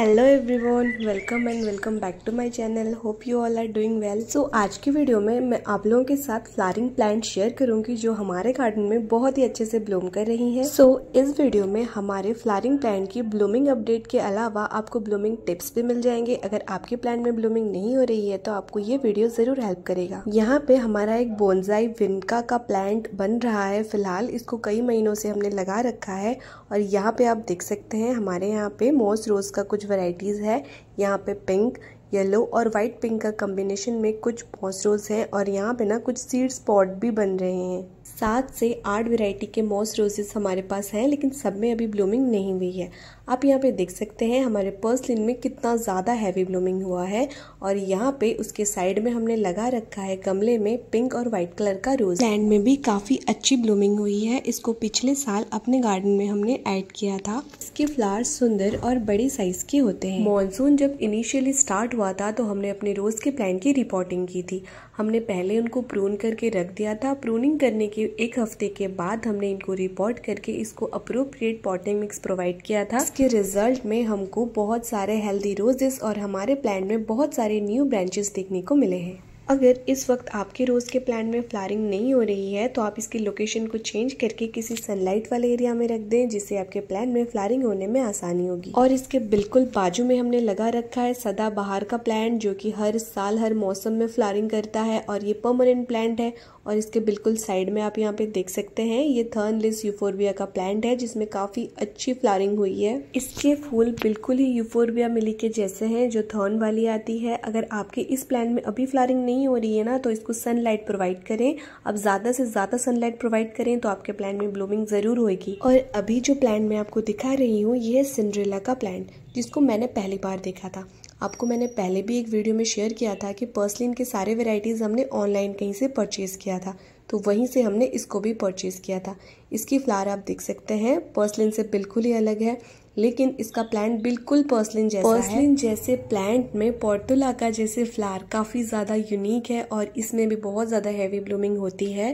hello everyone welcome and welcome back to my channel hope you all are doing well so आज की video में मैं आप लोगों के साथ फ्लारिंग प्लांट शेयर करूंगी जो हमारे गार्डन में बहुत ही अच्छे से ब्लूम कर रही हैं सो so, इस वीडियो में हमारे फ्लारिंग प्लांट की ब्लूमिंग अपडेट के अलावा आपको ब्लूमिंग टिप्स भी मिल जाएंगे अगर आपके प्लांट में ब्लूमिंग नहीं हो रही है तो आपको ये वीडियो जरूर हेल्प करेगा यहाँ पे हमारा एक बोनजाई विनका का प्लांट बन रहा है फिलहाल इसको कई महीनों से हमने लगा रखा है और यहाँ पे आप देख सकते हैं हमारे यहाँ पे मोस रोज का कुछ वैरायटीज़ है यहाँ पे पिंक येलो और वाइट पिंक का कॉम्बिनेशन में कुछ पॉन्सरोज है और यहाँ पे ना कुछ सीड स्पॉट भी बन रहे हैं सात से आठ वेराइटी के मॉस रोजेस हमारे पास हैं लेकिन सब में अभी ब्लूमिंग नहीं हुई है आप यहाँ पे देख सकते हैं हमारे पर्सलिन में कितना ज़्यादा हैवी ब्लूमिंग हुआ है और यहाँ पे उसके साइड में हमने लगा रखा है गमले में पिंक और वाइट कलर का रोज प्लान में भी काफ़ी अच्छी ब्लूमिंग हुई है इसको पिछले साल अपने गार्डन में हमने ऐड किया था इसके फ्लावर्स सुंदर और बड़े साइज के होते हैं मानसून जब इनिशियली स्टार्ट हुआ था तो हमने अपने रोज के प्लान की रिपोर्टिंग की थी हमने पहले उनको प्रून करके रख दिया था प्रूनिंग करने के एक हफ्ते के बाद हमने इनको रिपोर्ट करके इसको अप्रोप्रिएट पॉटिंग मिक्स प्रोवाइड किया था इसके रिजल्ट में हमको बहुत सारे हेल्दी रोजेस और हमारे प्लांट में बहुत सारे न्यू ब्रांचेस देखने को मिले हैं अगर इस वक्त आपके रोज़ के प्लान में फ्लारिंग नहीं हो रही है तो आप इसकी लोकेशन को चेंज करके किसी सनलाइट वाले एरिया में रख दें जिससे आपके प्लान में फ्लारिंग होने में आसानी होगी और इसके बिल्कुल बाजू में हमने लगा रखा है सदा बहार का प्लांट जो कि हर साल हर मौसम में फ्लारिंग करता है और ये परमानेंट प्लांट है और इसके बिल्कुल साइड में आप यहाँ पे देख सकते हैं ये थर्नलेस यूफोरबिया का प्लांट है जिसमें काफ़ी अच्छी फ्लारिंग हुई है इसके फूल बिल्कुल ही यूफोरबिया मिली के जैसे हैं जो थर्न वाली आती है अगर आपके इस प्लांट में अभी फ्लारिंग नहीं नहीं हो रही है ना तो इसको सनलाइट प्रोवाइड करें अब ज़्यादा से ज़्यादा सनलाइट प्रोवाइड करें तो आपके प्लांट में ब्लूमिंग ज़रूर होगी और अभी जो प्लांट मैं आपको दिखा रही हूँ ये है सिंड्रेला का प्लांट जिसको मैंने पहली बार देखा था आपको मैंने पहले भी एक वीडियो में शेयर किया था कि पर्सलिन के सारे वेराइटीज़ हमने ऑनलाइन कहीं से परचेज़ किया था तो वहीं से हमने इसको भी परचेज़ किया था इसकी फ्लावर आप देख सकते हैं पर्सलिन से बिल्कुल ही अलग है लेकिन इसका प्लांट बिल्कुल पर्सलिन जैसा पर्सलिन जैसे प्लांट में पोर्टुला का जैसे फ्लावर काफ़ी ज़्यादा यूनिक है और इसमें भी बहुत ज़्यादा हैवी ब्लूमिंग होती है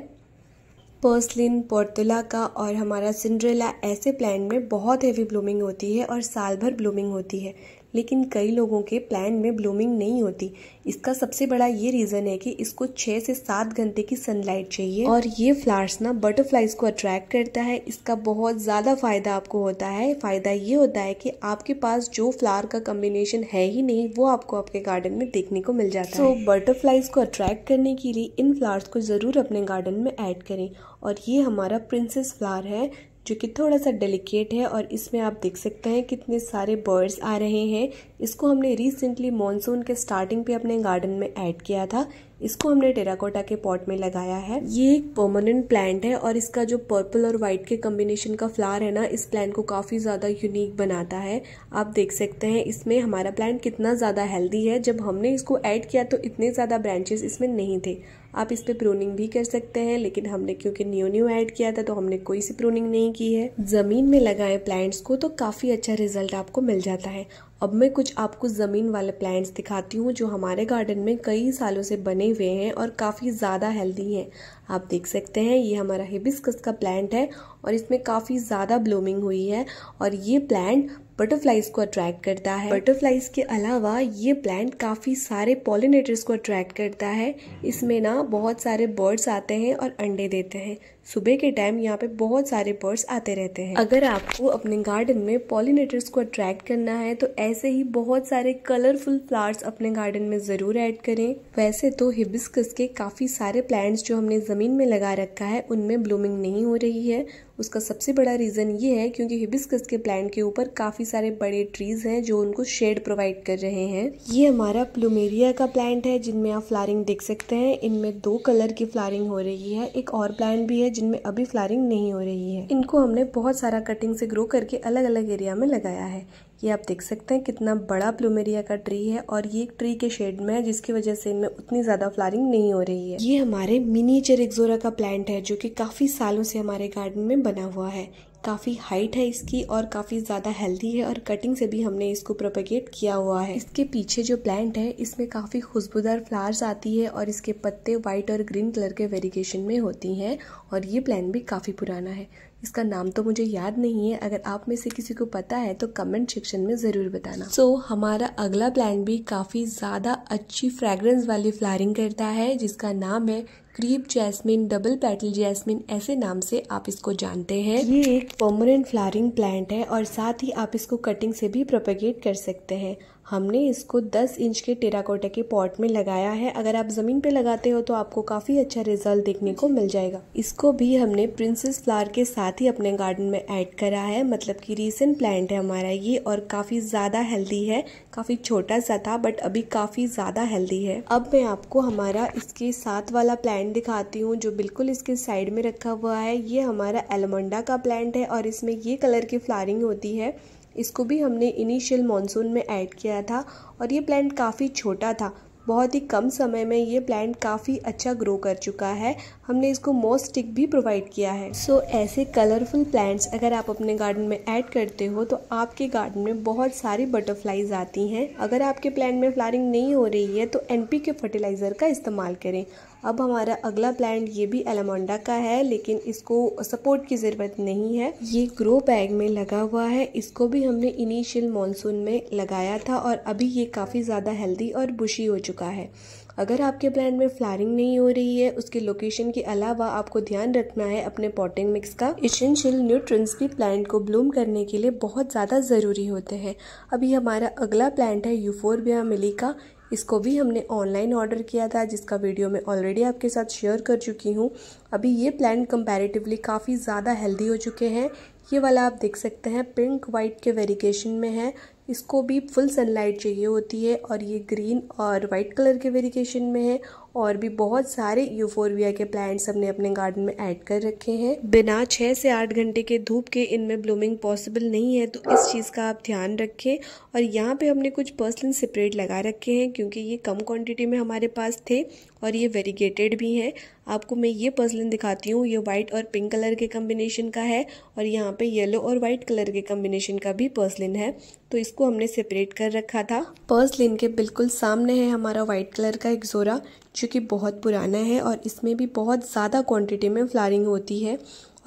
पर्सलिन पोर्तुला का और हमारा सिंड्रेला ऐसे प्लांट में बहुत हैवी ब्लूमिंग होती है और साल भर ब्लूमिंग होती है लेकिन कई लोगों के प्लांट में ब्लूमिंग नहीं होती इसका सबसे बड़ा ये रीज़न है कि इसको छः से सात घंटे की सनलाइट चाहिए और ये फ्लावर्स ना बटरफ्लाइज को अट्रैक्ट करता है इसका बहुत ज़्यादा फ़ायदा आपको होता है फ़ायदा ये होता है कि आपके पास जो फ्लावर का कम्बिनेशन है ही नहीं वो आपको आपके गार्डन में देखने को मिल जाता so, है तो बटरफ्लाइज को अट्रैक्ट करने के लिए इन फ्लावर्स को ज़रूर अपने गार्डन में ऐड करें और ये हमारा प्रिंसेस फ्लावर है जो कि थोड़ा सा डेलिकेट है और इसमें आप देख सकते हैं कितने सारे बर्ड्स आ रहे हैं इसको हमने रिसेंटली मॉनसून के स्टार्टिंग पे अपने गार्डन में ऐड किया था इसको हमने टेराकोटा के पॉट में लगाया है ये एक परमानेंट प्लांट है और इसका जो पर्पल और व्हाइट के कम्बिनेशन का फ्लावर है ना इस प्लांट को काफ़ी ज़्यादा यूनिक बनाता है आप देख सकते हैं इसमें हमारा प्लांट कितना ज़्यादा हेल्दी है जब हमने इसको ऐड किया तो इतने ज़्यादा ब्रांचेस इसमें नहीं थे आप इस पर प्रोनिंग भी कर सकते हैं लेकिन हमने क्योंकि न्यू न्यू ऐड किया था तो हमने कोई सी प्रोनिंग नहीं की है ज़मीन में लगाए प्लांट्स को तो काफ़ी अच्छा रिजल्ट आपको मिल जाता है अब मैं कुछ आपको ज़मीन वाले प्लांट्स दिखाती हूँ जो हमारे गार्डन में कई सालों से बने हुए हैं और काफ़ी ज़्यादा हेल्दी हैं आप देख सकते हैं ये हमारा हिबिस्कस का प्लांट है और इसमें काफ़ी ज़्यादा ब्लूमिंग हुई है और ये प्लांट बटरफ्लाइज को अट्रैक्ट करता है बटरफ्लाइज के अलावा ये प्लांट काफ़ी सारे पॉलिनेटर्स को अट्रैक्ट करता है इसमें ना बहुत सारे बर्ड्स आते हैं और अंडे देते हैं सुबह के टाइम यहाँ पे बहुत सारे बर्ड्स आते रहते हैं अगर आपको अपने गार्डन में पॉलिनेटर्स को अट्रैक्ट करना है तो ऐसे ही बहुत सारे कलरफुल फ्लावर्स अपने गार्डन में ज़रूर ऐड करें वैसे तो हिबिस्कस के काफ़ी सारे प्लांट्स जो हमने ज़मीन में लगा रखा है उनमें ब्लूमिंग नहीं हो रही है उसका सबसे बड़ा रीज़न ये है क्योंकि हिबिस्कस के प्लांट के ऊपर काफ़ी सारे बड़े ट्रीज़ हैं जो उनको शेड प्रोवाइड कर रहे हैं ये हमारा प्लूमेरिया का प्लांट है जिनमें आप फ्लारिंग देख सकते हैं इनमें दो कलर की फ्लारिंग हो रही है एक और प्लांट भी है जिनमें अभी फ्लारिंग नहीं हो रही है इनको हमने बहुत सारा कटिंग से ग्रो करके अलग अलग एरिया में लगाया है ये आप देख सकते हैं कितना बड़ा प्लूमेरिया का ट्री है और ये एक ट्री के शेड में है जिसकी वजह से इनमें उतनी ज़्यादा फ्लारिंग नहीं हो रही है ये हमारे मिनीचर एक्जोरा का प्लांट है जो कि काफ़ी सालों से हमारे गार्डन में बना हुआ है काफ़ी हाइट है इसकी और काफ़ी ज़्यादा हेल्दी है और कटिंग से भी हमने इसको प्रोपेगेट किया हुआ है इसके पीछे जो प्लांट है इसमें काफ़ी खुशबूदार फ्लावर्स आती है और इसके पत्ते व्हाइट और ग्रीन कलर के वेरिएशन में होती हैं और ये प्लांट भी काफ़ी पुराना है इसका नाम तो मुझे याद नहीं है अगर आप में से किसी को पता है तो कमेंट सेक्शन में ज़रूर बताना सो so, हमारा अगला प्लान भी काफ़ी ज़्यादा अच्छी फ्रेग्रेंस वाली फ्लारिंग करता है जिसका नाम है crepe jasmine double petal jasmine ऐसे नाम से आप इसको जानते हैं ये एक परमानेंट फ्लारिंग प्लांट है और साथ ही आप इसको कटिंग से भी प्रोपेगेट कर सकते हैं हमने इसको 10 इंच के टेराकोटा के पॉट में लगाया है अगर आप ज़मीन पे लगाते हो तो आपको काफ़ी अच्छा रिजल्ट देखने को मिल जाएगा इसको भी हमने प्रिंसेस फ्लावर के साथ ही अपने गार्डन में ऐड करा है मतलब कि रिसेंट प्लांट है हमारा ये और काफ़ी ज़्यादा हेल्दी है काफ़ी छोटा सा था बट अभी काफ़ी ज़्यादा हेल्दी है अब मैं आपको हमारा इसके साथ वाला प्लांट दिखाती हूँ जो बिल्कुल इसके साइड में रखा हुआ है ये हमारा एलमंडा का प्लांट है और इसमें ये कलर की फ्लारिंग होती है इसको भी हमने इनिशियल मानसून में ऐड किया था और ये प्लांट काफ़ी छोटा था बहुत ही कम समय में ये प्लांट काफ़ी अच्छा ग्रो कर चुका है हमने इसको मॉस स्टिक भी प्रोवाइड किया है सो so, ऐसे कलरफुल प्लांट्स अगर आप अपने गार्डन में ऐड करते हो तो आपके गार्डन में बहुत सारी बटरफ्लाइज आती हैं अगर आपके प्लांट में फ्लारिंग नहीं हो रही है तो एन के फर्टिलाइज़र का इस्तेमाल करें अब हमारा अगला प्लांट ये भी एलामोंडा का है लेकिन इसको सपोर्ट की ज़रूरत नहीं है ये ग्रो बैग में लगा हुआ है इसको भी हमने इनिशियल मानसून में लगाया था और अभी ये काफ़ी ज़्यादा हेल्दी और बुशी हो चुका है अगर आपके प्लांट में फ्लारिंग नहीं हो रही है उसके लोकेशन के अलावा आपको ध्यान रखना है अपने पॉटिंग मिक्स का इसेंशियल न्यूट्रंस भी प्लांट को ब्लूम करने के लिए बहुत ज़्यादा ज़रूरी होते हैं अभी हमारा अगला प्लांट है यूफोरबिया मिलिका इसको भी हमने ऑनलाइन ऑर्डर किया था जिसका वीडियो मैं ऑलरेडी आपके साथ शेयर कर चुकी हूँ अभी ये प्लांट कंपैरेटिवली काफ़ी ज़्यादा हेल्दी हो चुके हैं ये वाला आप देख सकते हैं पिंक वाइट के वेरिकेशन में है इसको भी फुल सनलाइट चाहिए होती है और ये ग्रीन और वाइट कलर के वेरिएशन में है और भी बहुत सारे यूफोरविया के प्लांट्स हमने अपने गार्डन में ऐड कर रखे हैं बिना छः से आठ घंटे के धूप के इनमें ब्लूमिंग पॉसिबल नहीं है तो इस चीज़ का आप ध्यान रखें और यहाँ पे हमने कुछ पर्सलिन सेपरेट लगा रखे हैं क्योंकि ये कम क्वांटिटी में हमारे पास थे और ये वेरीगेटेड भी हैं आपको मैं ये पर्सलिन दिखाती हूँ ये वाइट और पिंक कलर के कम्बिनेशन का है और यहाँ पे येलो और वाइट कलर के कम्बिनेशन का भी पर्सलिन है तो इसको हमने सेपरेट कर रखा था पर्सलिन के बिल्कुल सामने है हमारा वाइट कलर का एक्जोरा जो कि बहुत पुराना है और इसमें भी बहुत ज़्यादा क्वान्टिटी में फ्लारिंग होती है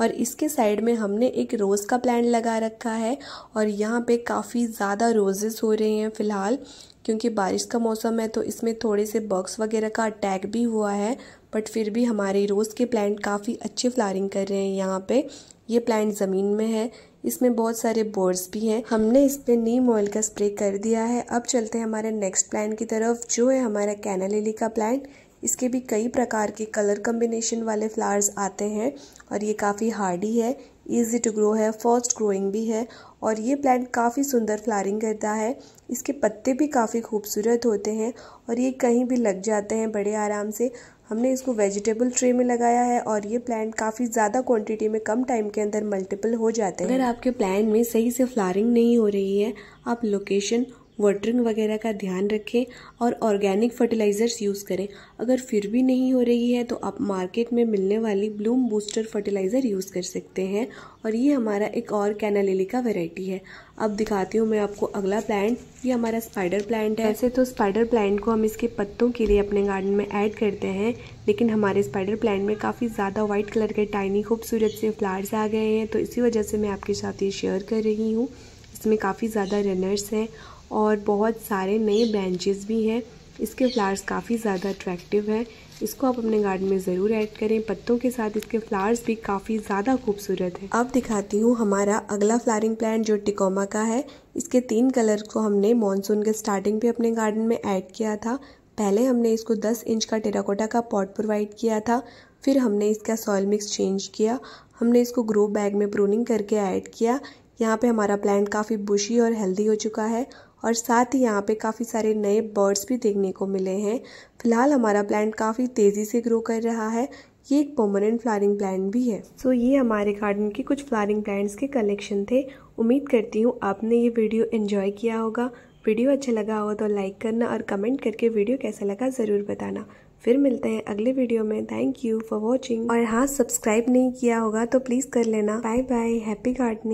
और इसके साइड में हमने एक रोज़ का प्लांट लगा रखा है और यहाँ पे काफ़ी ज़्यादा रोजेस हो रहे हैं फ़िलहाल क्योंकि बारिश का मौसम है तो इसमें थोड़े से बॉक्स वगैरह का अटैक भी हुआ है बट फिर भी हमारे रोज़ के प्लांट काफ़ी अच्छे फ्लारिंग कर रहे हैं यहाँ पे ये प्लांट ज़मीन में है इसमें बहुत सारे बोर्ड्स भी हैं हमने इस पर नीम ऑयल का स्प्रे कर दिया है अब चलते हैं हमारे नेक्स्ट प्लान की तरफ जो है हमारा कैनालिली का प्लांट इसके भी कई प्रकार के कलर कम्बिनेशन वाले फ्लावर्स आते हैं और ये काफ़ी हार्डी है ईजी टू ग्रो है फर्स्ट ग्रोइंग भी है और ये प्लांट काफ़ी सुंदर फ्लारिंग करता है इसके पत्ते भी काफ़ी खूबसूरत होते हैं और ये कहीं भी लग जाते हैं बड़े आराम से हमने इसको वेजिटेबल ट्रे में लगाया है और ये प्लांट काफ़ी ज़्यादा क्वांटिटी में कम टाइम के अंदर मल्टीपल हो जाते हैं अगर आपके प्लांट में सही से फ्लारिंग नहीं हो रही है आप लोकेशन वाटरिंग वगैरह का ध्यान रखें और ऑर्गेनिक फर्टिलाइज़र्स यूज़ करें अगर फिर भी नहीं हो रही है तो आप मार्केट में मिलने वाली ब्लूम बूस्टर फर्टिलाइज़र यूज़ कर सकते हैं और ये हमारा एक और कैनालेली का वेराइटी है अब दिखाती हूँ मैं आपको अगला प्लांट ये हमारा स्पाइडर प्लांट है ऐसे तो स्पाइडर प्लांट को हम इसके पत्तों के लिए अपने गार्डन में ऐड करते हैं लेकिन हमारे स्पाइडर प्लांट में काफ़ी ज़्यादा व्हाइट कलर के टाइनी खूबसूरत से फ्लावर्स आ गए हैं तो इसी वजह से मैं आपके साथ ये शेयर कर रही हूँ इसमें काफ़ी ज़्यादा रनर्स हैं और बहुत सारे नए ब्रांचेस भी हैं इसके फ्लावर्स काफ़ी ज़्यादा अट्रैक्टिव हैं इसको आप अपने गार्डन में ज़रूर ऐड करें पत्तों के साथ इसके फ्लावर्स भी काफ़ी ज़्यादा खूबसूरत हैं अब दिखाती हूँ हमारा अगला फ्लारिंग प्लांट जो टिकोमा का है इसके तीन कलर को हमने मानसून के स्टार्टिंग पे अपने गार्डन में ऐड किया था पहले हमने इसको 10 इंच का टेराकोटा का पॉट प्रोवाइड किया था फिर हमने इसका सॉयल मिक्स चेंज किया हमने इसको ग्रो बैग में प्रूनिंग करके ऐड किया यहाँ पे हमारा प्लांट काफ़ी बुशी और हेल्दी हो चुका है और साथ ही यहाँ पे काफ़ी सारे नए बर्ड्स भी देखने को मिले हैं फिलहाल हमारा प्लांट काफ़ी तेज़ी से ग्रो कर रहा है ये एक परमानेंट फ्लारिंग प्लांट भी है सो so, ये हमारे गार्डन के कुछ फ्लारिंग प्लांट्स के कलेक्शन थे उम्मीद करती हूँ आपने ये वीडियो एंजॉय किया होगा वीडियो अच्छा लगा हो तो लाइक करना और कमेंट करके वीडियो कैसा लगा ज़रूर बताना फिर मिलते हैं अगले वीडियो में थैंक यू फॉर वॉचिंग और हाँ सब्सक्राइब नहीं किया होगा तो प्लीज़ कर लेना बाय बाय हैप्पी गार्डनिंग